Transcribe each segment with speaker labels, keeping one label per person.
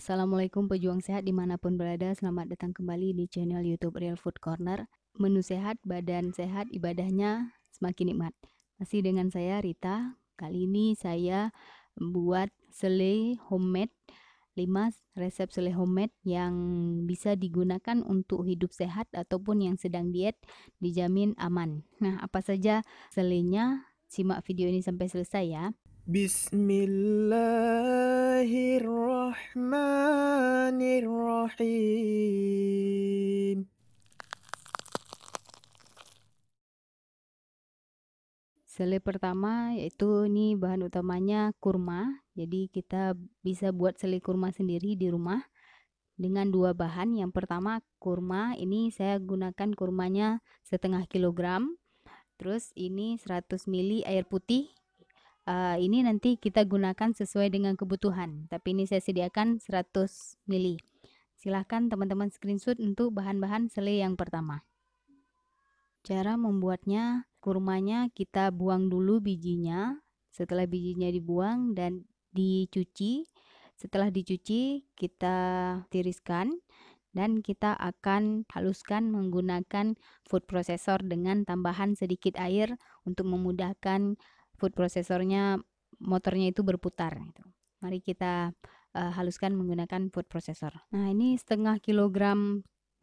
Speaker 1: Assalamualaikum pejuang sehat dimanapun berada Selamat datang kembali di channel youtube Real Food Corner Menu sehat, badan sehat, ibadahnya semakin nikmat Masih dengan saya Rita Kali ini saya buat sele homemade 5 resep sele homemade yang bisa digunakan untuk hidup sehat ataupun yang sedang diet dijamin aman Nah apa saja selenya Simak video ini sampai selesai ya Bismillahirrahmanirrahim. Sele pertama yaitu ini bahan utamanya kurma. Jadi kita bisa buat sele kurma sendiri di rumah dengan dua bahan. Yang pertama kurma, ini saya gunakan kurmanya setengah kilogram. Terus ini 100 ml air putih uh, ini nanti kita gunakan sesuai dengan kebutuhan. Tapi ini saya sediakan 100 ml. Silahkan teman-teman screenshot untuk bahan-bahan selai yang pertama. Cara membuatnya, kurmanya kita buang dulu bijinya. Setelah bijinya dibuang dan dicuci. Setelah dicuci, kita tiriskan dan kita akan haluskan menggunakan food processor dengan tambahan sedikit air untuk memudahkan food prosesornya motornya itu berputar gitu. Mari kita uh, haluskan menggunakan food processor. Nah, ini setengah kilogram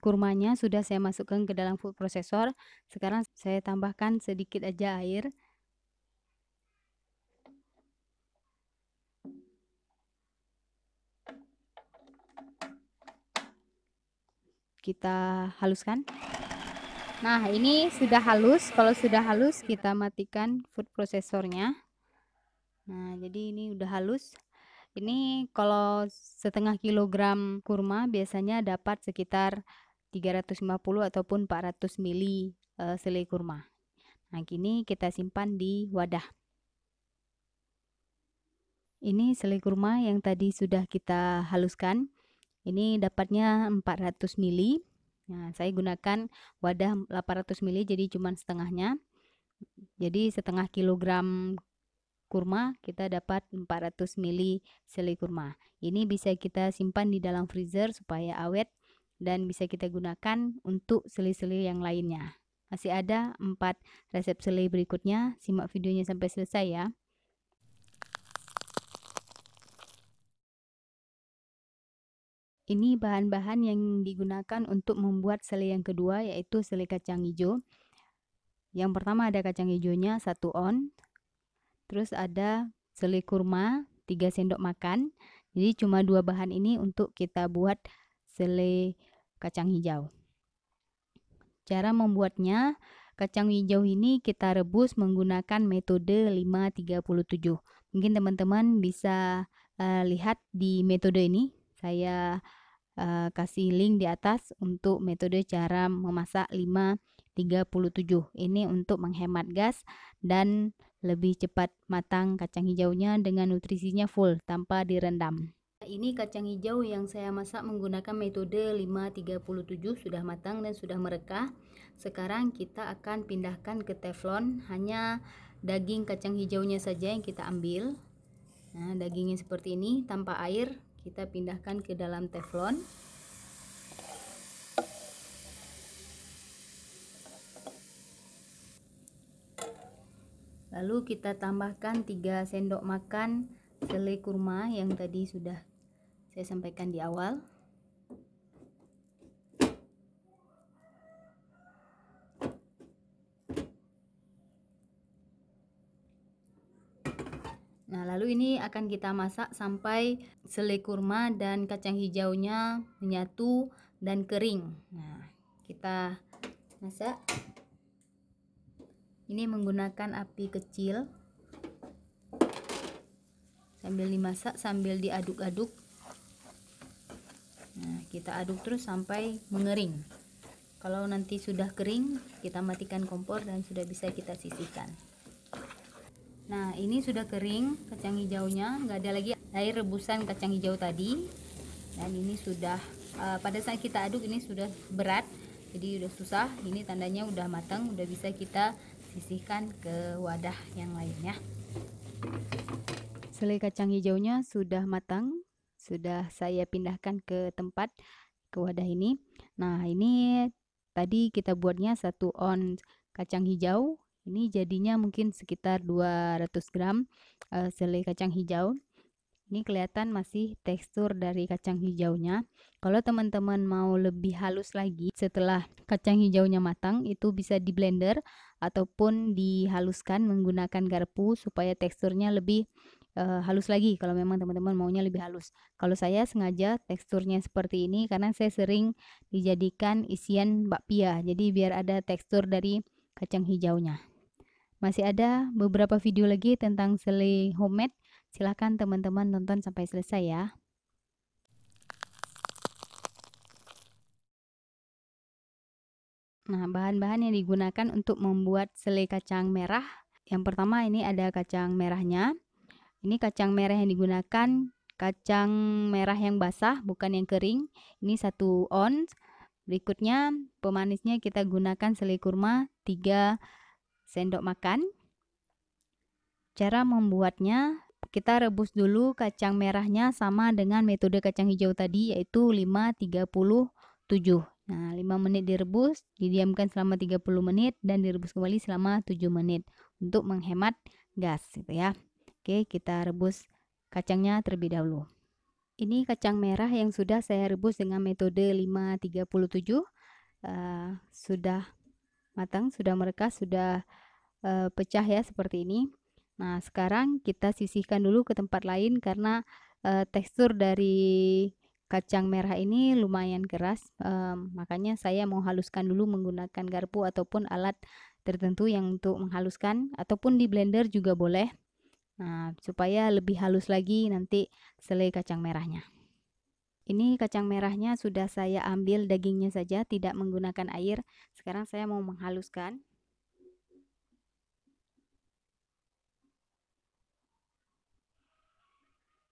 Speaker 1: kurmanya sudah saya masukkan ke dalam food processor. Sekarang saya tambahkan sedikit aja air. Kita haluskan. Nah, ini sudah halus. Kalau sudah halus, kita matikan food prosesornya. Nah, jadi ini udah halus. Ini kalau setengah kilogram kurma biasanya dapat sekitar 350 ataupun 400 ml e, selai kurma. Nah, kini kita simpan di wadah. Ini selai kurma yang tadi sudah kita haluskan. Ini dapatnya 400 ml. Nah, saya gunakan wadah 800 ml jadi cuma setengahnya. Jadi setengah kilogram kurma kita dapat 400 ml selai kurma. Ini bisa kita simpan di dalam freezer supaya awet dan bisa kita gunakan untuk selai-selai yang lainnya. Masih ada 4 resep selai berikutnya, simak videonya sampai selesai ya. Ini bahan-bahan yang digunakan untuk membuat selai yang kedua yaitu selai kacang hijau. Yang pertama ada kacang hijaunya 1 on. Terus ada selai kurma 3 sendok makan. Jadi cuma dua bahan ini untuk kita buat selai kacang hijau. Cara membuatnya, kacang hijau ini kita rebus menggunakan metode 537. Mungkin teman-teman bisa uh, lihat di metode ini. Saya Eh, kasih link di atas untuk metode cara memasak 537. Ini untuk menghemat gas dan lebih cepat matang kacang hijaunya dengan nutrisinya full tanpa direndam. Ini kacang hijau yang saya masak menggunakan metode 537 sudah matang dan sudah merekah. Sekarang kita akan pindahkan ke teflon, hanya daging kacang hijaunya saja yang kita ambil. Nah, dagingnya seperti ini tanpa air kita pindahkan ke dalam teflon lalu kita tambahkan 3 sendok makan selai kurma yang tadi sudah saya sampaikan di awal Nah, lalu ini akan kita masak sampai selai kurma dan kacang hijaunya menyatu dan kering. Nah, kita masak. Ini menggunakan api kecil. Sambil dimasak sambil diaduk-aduk. Nah, kita aduk terus sampai mengering. Kalau nanti sudah kering, kita matikan kompor dan sudah bisa kita sisihkan nah ini sudah kering kacang hijaunya nggak ada lagi air rebusan kacang hijau tadi dan ini sudah uh, pada saat kita aduk ini sudah berat jadi sudah susah ini tandanya sudah matang udah bisa kita sisihkan ke wadah yang lainnya selai kacang hijaunya sudah matang sudah saya pindahkan ke tempat ke wadah ini nah ini tadi kita buatnya satu on kacang hijau ini jadinya mungkin sekitar 200 gram uh, eh, selai kacang hijau. Ini kelihatan masih tekstur dari kacang hijaunya. Kalau teman-teman mau lebih halus lagi setelah kacang hijaunya matang itu bisa di blender ataupun dihaluskan menggunakan garpu supaya teksturnya lebih uh, halus lagi kalau memang teman-teman maunya lebih halus. Kalau saya sengaja teksturnya seperti ini karena saya sering dijadikan isian bakpia. Jadi biar ada tekstur dari kacang hijaunya. Masih ada beberapa video lagi tentang selai homemade. Silahkan teman-teman nonton sampai selesai ya. Nah, bahan-bahan yang digunakan untuk membuat selai kacang merah. Yang pertama ini ada kacang merahnya. Ini kacang merah yang digunakan kacang merah yang basah, bukan yang kering. Ini satu ons. Berikutnya pemanisnya kita gunakan selai kurma 3 sendok makan. Cara membuatnya, kita rebus dulu kacang merahnya sama dengan metode kacang hijau tadi yaitu 5.37. Nah, 5 menit direbus, didiamkan selama 30 menit dan direbus kembali selama 7 menit untuk menghemat gas gitu ya. Oke, kita rebus kacangnya terlebih dahulu. Ini kacang merah yang sudah saya rebus dengan metode 537 uh, eh, sudah matang, sudah mereka sudah e, pecah ya seperti ini. Nah, sekarang kita sisihkan dulu ke tempat lain karena e, tekstur dari kacang merah ini lumayan keras. E, makanya saya mau haluskan dulu menggunakan garpu ataupun alat tertentu yang untuk menghaluskan ataupun di blender juga boleh. Nah, supaya lebih halus lagi nanti selai kacang merahnya. Ini kacang merahnya sudah saya ambil dagingnya saja, tidak menggunakan air. Sekarang saya mau menghaluskan.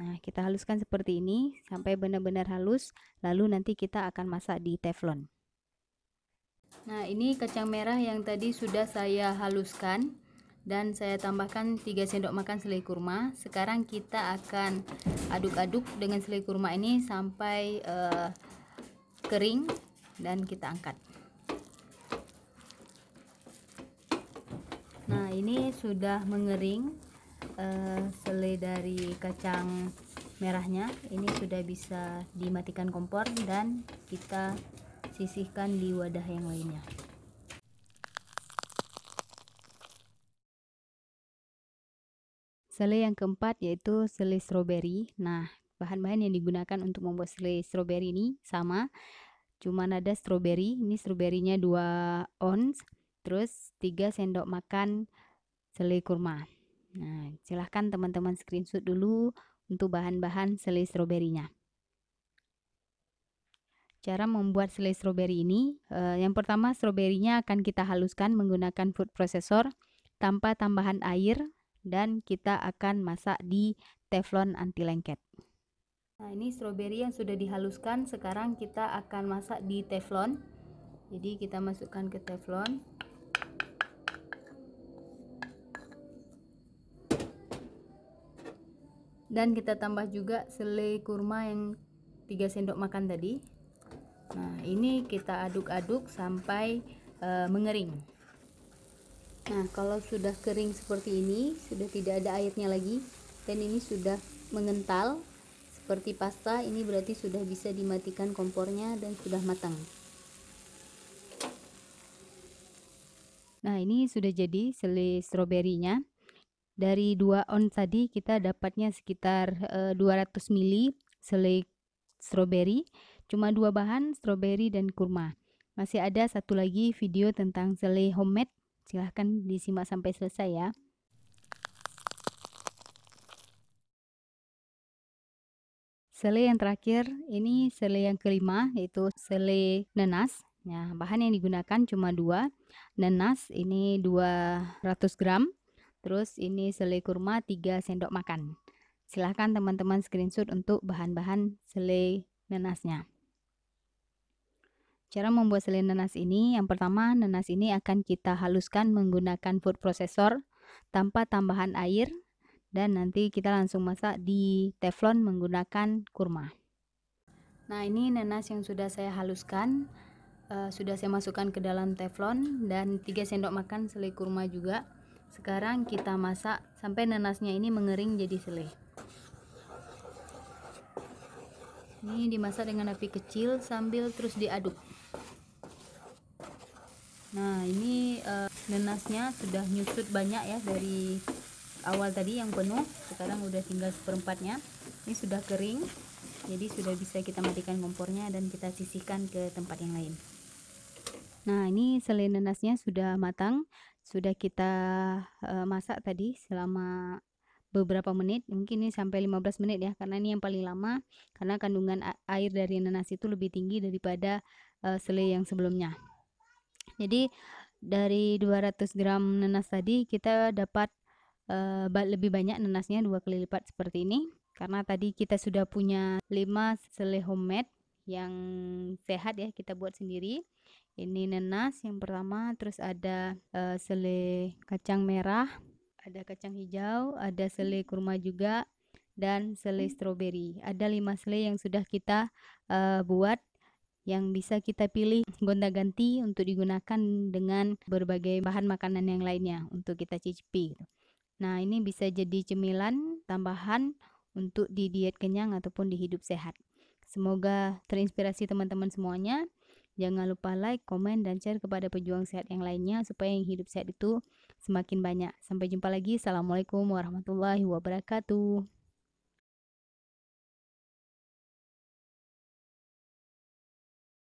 Speaker 1: Nah, kita haluskan seperti ini sampai benar-benar halus, lalu nanti kita akan masak di teflon. Nah, ini kacang merah yang tadi sudah saya haluskan dan saya tambahkan 3 sendok makan selai kurma sekarang kita akan aduk-aduk dengan selai kurma ini sampai uh, kering dan kita angkat nah ini sudah mengering uh, selai dari kacang merahnya ini sudah bisa dimatikan kompor dan kita sisihkan di wadah yang lainnya Selai yang keempat yaitu selai stroberi. Nah, bahan-bahan yang digunakan untuk membuat selai stroberi ini sama. Cuma ada stroberi, ini stroberinya 2 ons, terus 3 sendok makan selai kurma. Nah, silahkan teman-teman screenshot dulu untuk bahan-bahan selai stroberinya. Cara membuat selai stroberi ini, eh, yang pertama stroberinya akan kita haluskan menggunakan food processor tanpa tambahan air dan kita akan masak di teflon anti lengket. Nah, ini stroberi yang sudah dihaluskan. Sekarang kita akan masak di teflon. Jadi, kita masukkan ke teflon. Dan kita tambah juga selai kurma yang 3 sendok makan tadi. Nah, ini kita aduk-aduk sampai e, mengering. Nah, kalau sudah kering seperti ini, sudah tidak ada airnya lagi dan ini sudah mengental seperti pasta, ini berarti sudah bisa dimatikan kompornya dan sudah matang. Nah, ini sudah jadi selai stroberinya. Dari dua on tadi kita dapatnya sekitar e, 200 ml selai stroberi, cuma dua bahan stroberi dan kurma. Masih ada satu lagi video tentang selai homemade Silahkan disimak sampai selesai ya. Sele yang terakhir, ini sele yang kelima, yaitu sele nanas. Nah, bahan yang digunakan cuma dua. nanas ini 200 gram, terus ini sele kurma 3 sendok makan. Silahkan teman-teman screenshot untuk bahan-bahan sele nanasnya. Cara membuat selai nanas ini, yang pertama nanas ini akan kita haluskan menggunakan food processor tanpa tambahan air dan nanti kita langsung masak di teflon menggunakan kurma. Nah ini nanas yang sudah saya haluskan, e, sudah saya masukkan ke dalam teflon dan 3 sendok makan selai kurma juga. Sekarang kita masak sampai nanasnya ini mengering jadi selai. Ini dimasak dengan api kecil sambil terus diaduk. Nah ini uh, eh, nenasnya sudah nyusut banyak ya dari awal tadi yang penuh sekarang udah tinggal seperempatnya ini sudah kering jadi sudah bisa kita matikan kompornya dan kita sisihkan ke tempat yang lain nah ini selai nenasnya sudah matang sudah kita uh, masak tadi selama beberapa menit mungkin ini sampai 15 menit ya karena ini yang paling lama karena kandungan air dari nenas itu lebih tinggi daripada uh, selai yang sebelumnya jadi dari 200 gram nanas tadi kita dapat e, lebih banyak nanasnya dua kali lipat seperti ini karena tadi kita sudah punya 5 selai homemade yang sehat ya kita buat sendiri ini nanas yang pertama terus ada e, selai kacang merah ada kacang hijau ada selai kurma juga dan selai stroberi ada 5 selai yang sudah kita uh, buat yang bisa kita pilih gonta-ganti untuk digunakan dengan berbagai bahan makanan yang lainnya untuk kita cicipi. Gitu. Nah, ini bisa jadi cemilan tambahan untuk di diet kenyang ataupun di hidup sehat. Semoga terinspirasi teman-teman semuanya. Jangan lupa like, komen, dan share kepada pejuang sehat yang lainnya supaya yang hidup sehat itu semakin banyak. Sampai jumpa lagi. Assalamualaikum warahmatullahi wabarakatuh.